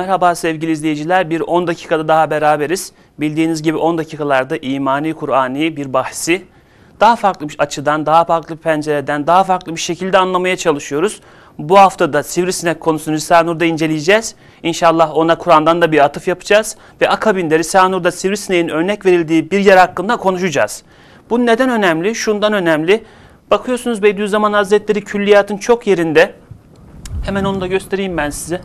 Merhaba sevgili izleyiciler. Bir 10 dakikada daha beraberiz. Bildiğiniz gibi 10 dakikalarda imani, Kur'ani bir bahsi daha farklı bir açıdan, daha farklı bir pencereden, daha farklı bir şekilde anlamaya çalışıyoruz. Bu hafta da sivrisinek konusunu Risale Nur'da inceleyeceğiz. İnşallah ona Kur'an'dan da bir atıf yapacağız. Ve akabinde Risale Nur'da sivrisineğin örnek verildiği bir yer hakkında konuşacağız. Bu neden önemli? Şundan önemli. Bakıyorsunuz Bediüzzaman Hazretleri külliyatın çok yerinde. Hemen onu da göstereyim ben size.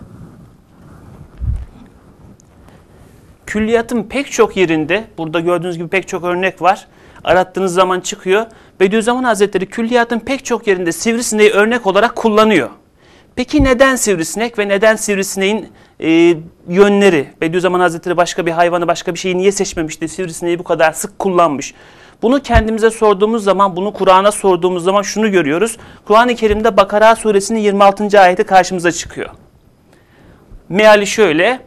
külliyatın pek çok yerinde, burada gördüğünüz gibi pek çok örnek var. Arattığınız zaman çıkıyor. Bediüzzaman Hazretleri külliyatın pek çok yerinde sivrisineği örnek olarak kullanıyor. Peki neden sivrisinek ve neden sivrisineğin e, yönleri? Bediüzzaman Hazretleri başka bir hayvanı, başka bir şeyi niye seçmemişti? Sivrisineği bu kadar sık kullanmış. Bunu kendimize sorduğumuz zaman, bunu Kur'an'a sorduğumuz zaman şunu görüyoruz. Kur'an-ı Kerim'de Bakara suresinin 26. ayeti karşımıza çıkıyor. Meali şöyle,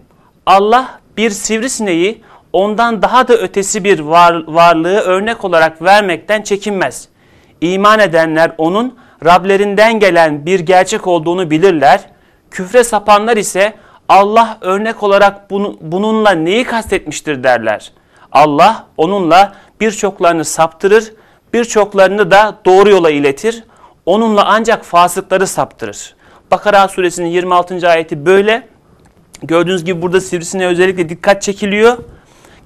Allah bir sivrisineği ondan daha da ötesi bir var, varlığı örnek olarak vermekten çekinmez. İman edenler onun Rablerinden gelen bir gerçek olduğunu bilirler. Küfre sapanlar ise Allah örnek olarak bunu, bununla neyi kastetmiştir derler. Allah onunla birçoklarını saptırır, birçoklarını da doğru yola iletir. Onunla ancak fasıkları saptırır. Bakara suresinin 26. ayeti böyle. Gördüğünüz gibi burada sivrisine özellikle dikkat çekiliyor.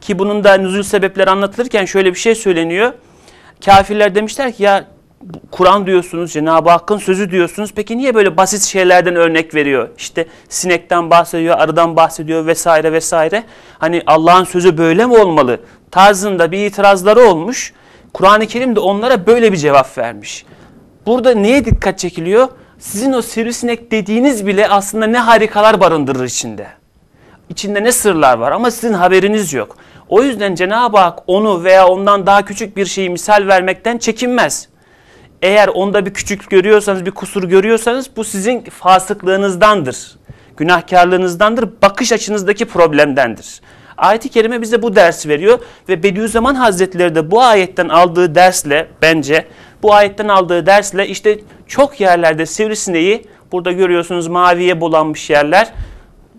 Ki bunun da nüzul sebepleri anlatılırken şöyle bir şey söyleniyor. Kafirler demişler ki ya Kur'an diyorsunuz, Cenab-ı Hakk'ın sözü diyorsunuz. Peki niye böyle basit şeylerden örnek veriyor? İşte sinekten bahsediyor, arıdan bahsediyor vesaire vesaire. Hani Allah'ın sözü böyle mi olmalı? Tarzında bir itirazları olmuş. Kur'an-ı Kerim de onlara böyle bir cevap vermiş. Burada neye dikkat çekiliyor? sizin o sivrisinek dediğiniz bile aslında ne harikalar barındırır içinde. İçinde ne sırlar var ama sizin haberiniz yok. O yüzden Cenab-ı Hak onu veya ondan daha küçük bir şeyi misal vermekten çekinmez. Eğer onda bir küçük görüyorsanız, bir kusur görüyorsanız bu sizin fasıklığınızdandır. Günahkarlığınızdandır, bakış açınızdaki problemdendir. Ayet-i Kerime bize bu dersi veriyor ve Bediüzzaman Hazretleri de bu ayetten aldığı dersle bence bu ayetten aldığı dersle işte çok yerlerde sivrisineği burada görüyorsunuz maviye bulanmış yerler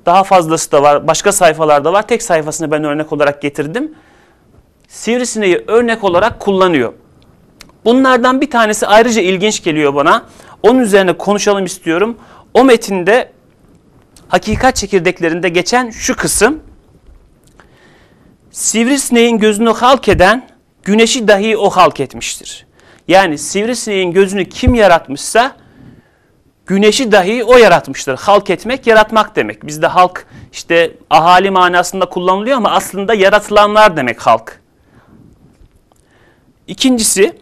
daha fazlası da var başka sayfalarda var tek sayfasını ben örnek olarak getirdim. Sivrisineği örnek olarak kullanıyor. Bunlardan bir tanesi ayrıca ilginç geliyor bana. Onun üzerine konuşalım istiyorum. O metinde hakikat çekirdeklerinde geçen şu kısım Sivrisineğin gözünü halk eden güneşi dahi o halk etmiştir. Yani sivrisineğin gözünü kim yaratmışsa güneşi dahi o yaratmıştır. Halk etmek yaratmak demek. Bizde halk işte ahali manasında kullanılıyor ama aslında yaratılanlar demek halk. İkincisi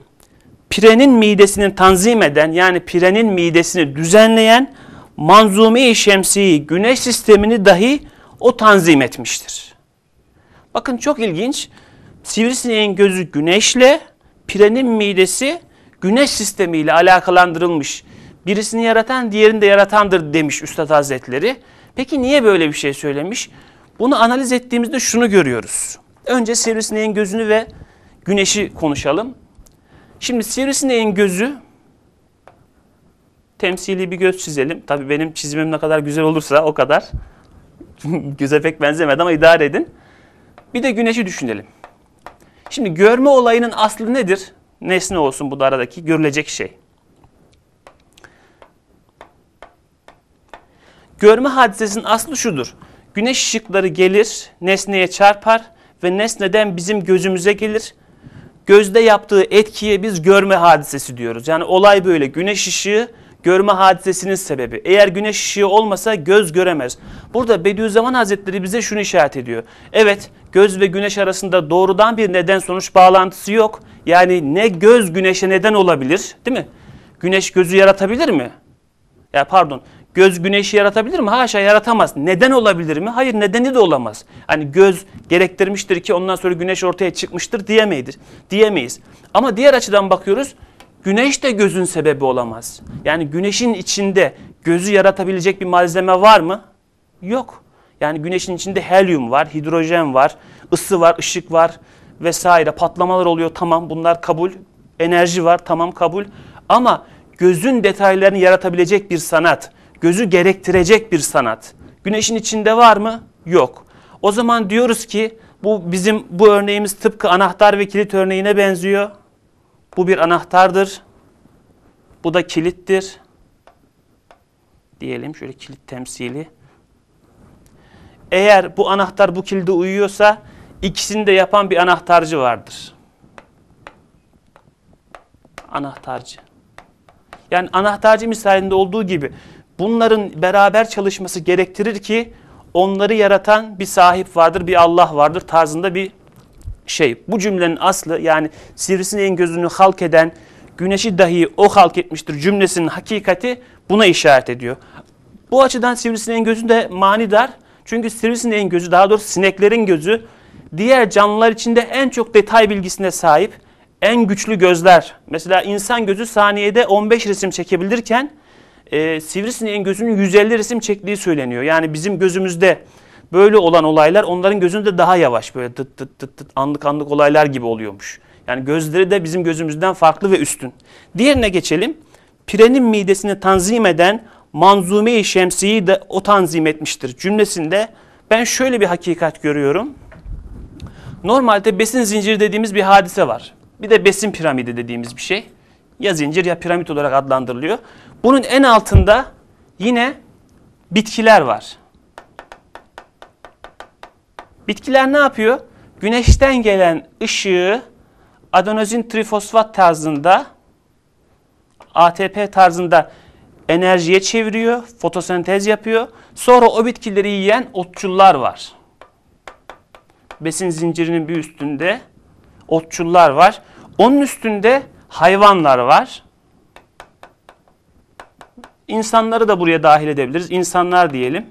pirenin midesini tanzim eden yani pirenin midesini düzenleyen manzumi-i şemsiyi güneş sistemini dahi o tanzim etmiştir. Bakın çok ilginç. Sivrisineğin gözü güneşle, pirenin midesi güneş sistemiyle alakalandırılmış. Birisini yaratan diğerini de yaratandır demiş Üstad Hazretleri. Peki niye böyle bir şey söylemiş? Bunu analiz ettiğimizde şunu görüyoruz. Önce sivrisineğin gözünü ve güneşi konuşalım. Şimdi sivrisineğin gözü temsili bir göz çizelim. Tabii benim çizimim ne kadar güzel olursa o kadar. Göze pek benzemedi ama idare edin. Bir de güneşi düşünelim. Şimdi görme olayının aslı nedir? Nesne olsun bu da aradaki görülecek şey. Görme hadisesinin aslı şudur. Güneş ışıkları gelir, nesneye çarpar ve nesneden bizim gözümüze gelir. Gözde yaptığı etkiye biz görme hadisesi diyoruz. Yani olay böyle. Güneş ışığı görme hadisesinin sebebi. Eğer güneş ışığı olmasa göz göremez. Burada Bediüzzaman Hazretleri bize şunu işaret ediyor. Evet göz ve güneş arasında doğrudan bir neden sonuç bağlantısı yok. Yani ne göz güneşe neden olabilir değil mi? Güneş gözü yaratabilir mi? Ya pardon göz güneşi yaratabilir mi? Haşa yaratamaz. Neden olabilir mi? Hayır nedeni de olamaz. Hani göz gerektirmiştir ki ondan sonra güneş ortaya çıkmıştır diyemeyiz. Diyemeyiz. Ama diğer açıdan bakıyoruz. Güneş de gözün sebebi olamaz. Yani güneşin içinde gözü yaratabilecek bir malzeme var mı? Yok. Yani güneşin içinde helyum var, hidrojen var, ısı var, ışık var vesaire. Patlamalar oluyor tamam bunlar kabul. Enerji var tamam kabul. Ama gözün detaylarını yaratabilecek bir sanat. Gözü gerektirecek bir sanat. Güneşin içinde var mı? Yok. O zaman diyoruz ki bu bizim bu örneğimiz tıpkı anahtar ve kilit örneğine benziyor. Bu bir anahtardır. Bu da kilittir. Diyelim şöyle kilit temsili. Eğer bu anahtar bu kilide uyuyorsa ikisini de yapan bir anahtarcı vardır. Anahtarcı. Yani anahtarcı misalinde olduğu gibi bunların beraber çalışması gerektirir ki onları yaratan bir sahip vardır, bir Allah vardır tarzında bir şey. Bu cümlenin aslı yani sivrisineğin gözünü halk eden güneşi dahi o halk etmiştir cümlesinin hakikati buna işaret ediyor. Bu açıdan sivrisineğin gözü de manidar. Çünkü sivrisineğin gözü daha doğrusu sineklerin gözü diğer canlılar içinde en çok detay bilgisine sahip en güçlü gözler. Mesela insan gözü saniyede 15 resim çekebilirken e, sivrisineğin gözünün 150 resim çektiği söyleniyor. Yani bizim gözümüzde böyle olan olaylar onların gözünde daha yavaş böyle tıt tıt tıt tıt anlık anlık olaylar gibi oluyormuş. Yani gözleri de bizim gözümüzden farklı ve üstün. Diğerine geçelim. Pirenin midesini tanzim eden Manzume-i Şemsi'yi de o tanzim etmiştir. Cümlesinde ben şöyle bir hakikat görüyorum. Normalde besin zinciri dediğimiz bir hadise var. Bir de besin piramidi dediğimiz bir şey. Ya zincir ya piramit olarak adlandırılıyor. Bunun en altında yine bitkiler var. Bitkiler ne yapıyor? Güneşten gelen ışığı adenozin trifosfat tarzında ATP tarzında enerjiye çeviriyor, fotosentez yapıyor. Sonra o bitkileri yiyen otçullar var. Besin zincirinin bir üstünde otçullar var. Onun üstünde hayvanlar var. İnsanları da buraya dahil edebiliriz. İnsanlar diyelim.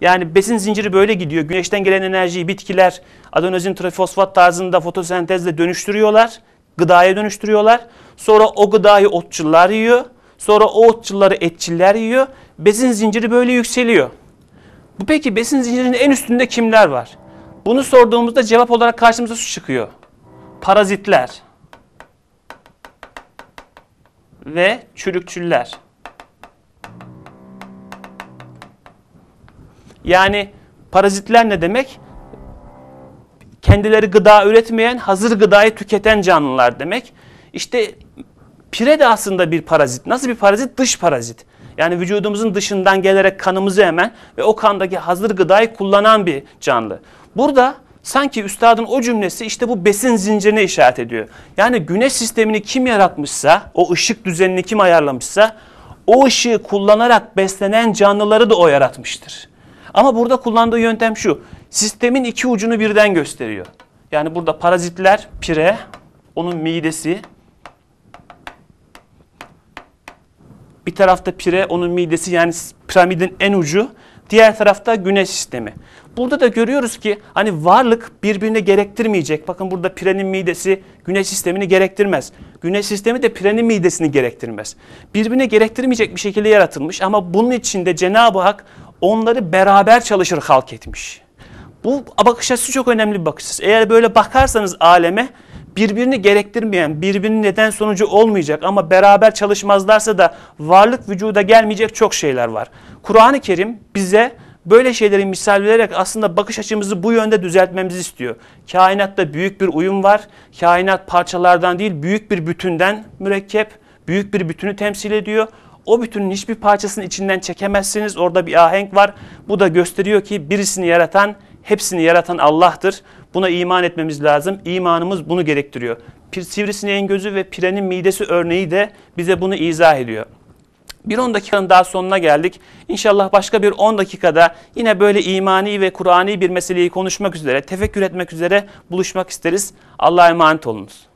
Yani besin zinciri böyle gidiyor. Güneşten gelen enerjiyi bitkiler adenozin trifosfat tarzında fotosentezle dönüştürüyorlar. Gıdaya dönüştürüyorlar. Sonra o gıdayı otçullar yiyor. Sonra o otçulları etçiller yiyor. Besin zinciri böyle yükseliyor. Bu peki besin zincirinin en üstünde kimler var? Bunu sorduğumuzda cevap olarak karşımıza su çıkıyor. Parazitler ve çürükçüller. Yani parazitler ne demek? Kendileri gıda üretmeyen, hazır gıdayı tüketen canlılar demek. İşte pire de aslında bir parazit. Nasıl bir parazit? Dış parazit. Yani vücudumuzun dışından gelerek kanımızı yemen ve o kandaki hazır gıdayı kullanan bir canlı. Burada sanki üstadın o cümlesi işte bu besin zincirine işaret ediyor. Yani güneş sistemini kim yaratmışsa, o ışık düzenini kim ayarlamışsa o ışığı kullanarak beslenen canlıları da o yaratmıştır. Ama burada kullandığı yöntem şu. Sistemin iki ucunu birden gösteriyor. Yani burada parazitler pire, onun midesi. Bir tarafta pire, onun midesi yani piramidin en ucu. Diğer tarafta güneş sistemi. Burada da görüyoruz ki hani varlık birbirine gerektirmeyecek. Bakın burada pirenin midesi güneş sistemini gerektirmez. Güneş sistemi de pirenin midesini gerektirmez. Birbirine gerektirmeyecek bir şekilde yaratılmış ama bunun içinde Cenab-ı Hak onları beraber çalışır halk etmiş. Bu bakış açısı çok önemli bir bakış açısı. Eğer böyle bakarsanız aleme birbirini gerektirmeyen, birbirinin neden sonucu olmayacak ama beraber çalışmazlarsa da varlık vücuda gelmeyecek çok şeyler var. Kur'an-ı Kerim bize böyle şeyleri misal vererek aslında bakış açımızı bu yönde düzeltmemizi istiyor. Kainatta büyük bir uyum var. Kainat parçalardan değil büyük bir bütünden mürekkep, büyük bir bütünü temsil ediyor. O bütünün hiçbir parçasını içinden çekemezsiniz. Orada bir ahenk var. Bu da gösteriyor ki birisini yaratan, hepsini yaratan Allah'tır. Buna iman etmemiz lazım. İmanımız bunu gerektiriyor. Sivrisineğin gözü ve pirenin midesi örneği de bize bunu izah ediyor. Bir 10 dakikanın daha sonuna geldik. İnşallah başka bir 10 dakikada yine böyle imani ve Kur'ani bir meseleyi konuşmak üzere, tefekkür etmek üzere buluşmak isteriz. Allah'a emanet olunuz.